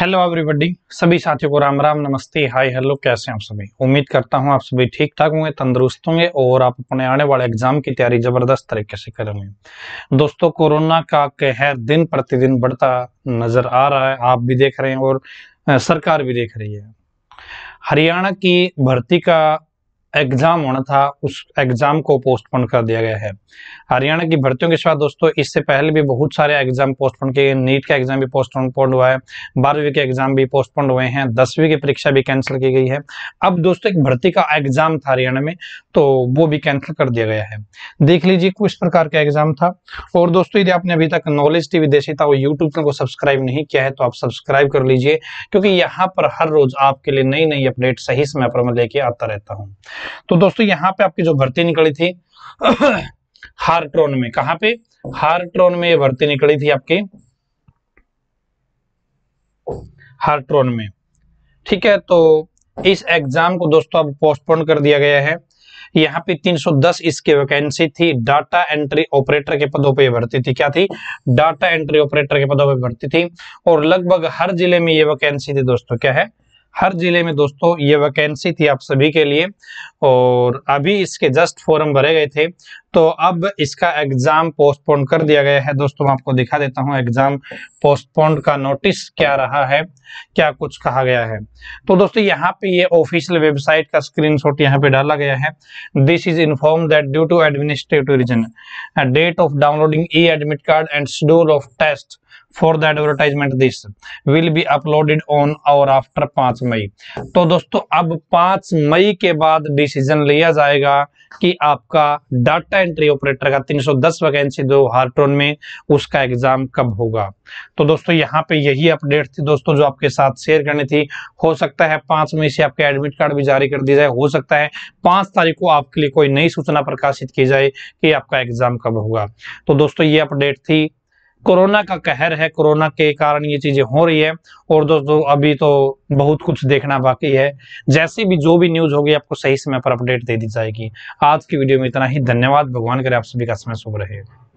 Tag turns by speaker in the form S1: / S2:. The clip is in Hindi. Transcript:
S1: हेलो एवरीबॉडी सभी साथियों को राम राम नमस्ते हाय हेलो कैसे हैं आप सभी उम्मीद करता हूं आप सभी ठीक ठाक होंगे तंदुरुस्त होंगे और आप अपने आने वाले एग्जाम की तैयारी जबरदस्त तरीके से करेंगे दोस्तों कोरोना का कहर दिन प्रतिदिन बढ़ता नजर आ रहा है आप भी देख रहे हैं और सरकार भी देख रही है हरियाणा की भर्ती का एग्जाम होना था उस एग्जाम को पोस्टपोन कर दिया गया है हरियाणा की भर्तियों के साथ दोस्तों इससे पहले भी बहुत सारे एग्जाम पोस्टपोन किए नीट का एग्जाम भी पोस्टपोन हुआ है बारहवीं के एग्जाम भी पोस्टपोन हुए हैं दसवीं की परीक्षा भी कैंसिल की गई है अब दोस्तों एक भर्ती का एग्जाम था हरियाणा में तो वो भी कैंसिल कर दिया गया है देख लीजिए किस प्रकार का एग्जाम था और दोस्तों यदि आपने अभी तक नॉलेज टीवी देसी था वो यूट्यूब चैनल को सब्सक्राइब नहीं किया है तो आप सब्सक्राइब कर लीजिए क्योंकि यहाँ पर हर रोज आपके लिए नई नई अपडेट सही समय पर मैं लेके आता रहता हूँ तो दोस्तों यहाँ पे आपकी जो भर्ती निकली थी हार्ट्रोन में कहा पे हार्ट्रोन में ये भर्ती निकली थी आपकी हार्ट्रोन में ठीक है तो इस एग्जाम को दोस्तों अब पोस्टपोन कर दिया गया है यहाँ पे 310 इसकी वैकेंसी थी डाटा एंट्री ऑपरेटर के पदों पे भर्ती थी क्या थी डाटा एंट्री ऑपरेटर के पदों पे भर्ती थी और लगभग हर जिले में ये वैकेंसी थी दोस्तों क्या है हर जिले में दोस्तों ये वैकेंसी थी आप सभी के लिए और अभी इसके जस्ट फॉर्म भरे गए थे तो अब इसका एग्जाम पोस्टपोन कर दिया गया है दोस्तों मैं आपको दिखा देता हूं एग्जाम पोस्टपोन का नोटिस क्या रहा है क्या कुछ कहा गया है तो दोस्तों यहां पे ये ऑफिशियल वेबसाइट का स्क्रीनशॉट यहां पे डाला गया है this is inform that due to administrative reason date of downloading e admit card and schedule of test for the advertisement this will be uploaded on or after पांच मई तो दोस्तों अब पांच मई के बाद डिसीजन लिया जाएगा कि आपका डाटा एंट्री ऑपरेटर का 310 वैकेंसी दो हार्टोन में उसका एग्जाम कब होगा तो दोस्तों यहाँ पे यही अपडेट थी दोस्तों जो आपके साथ शेयर करनी थी हो सकता है पांच मई से आपके एडमिट कार्ड भी जारी कर दिया जाए हो सकता है पांच तारीख को आपके लिए कोई नई सूचना प्रकाशित की जाए कि आपका एग्जाम कब होगा तो दोस्तों ये अपडेट थी कोरोना का कहर है कोरोना के कारण ये चीजें हो रही है और दोस्तों अभी तो बहुत कुछ देखना बाकी है जैसे भी जो भी न्यूज होगी आपको सही समय पर अपडेट दे दी जाएगी आज की वीडियो में इतना ही धन्यवाद भगवान करे आप सभी का समय शुभ रहे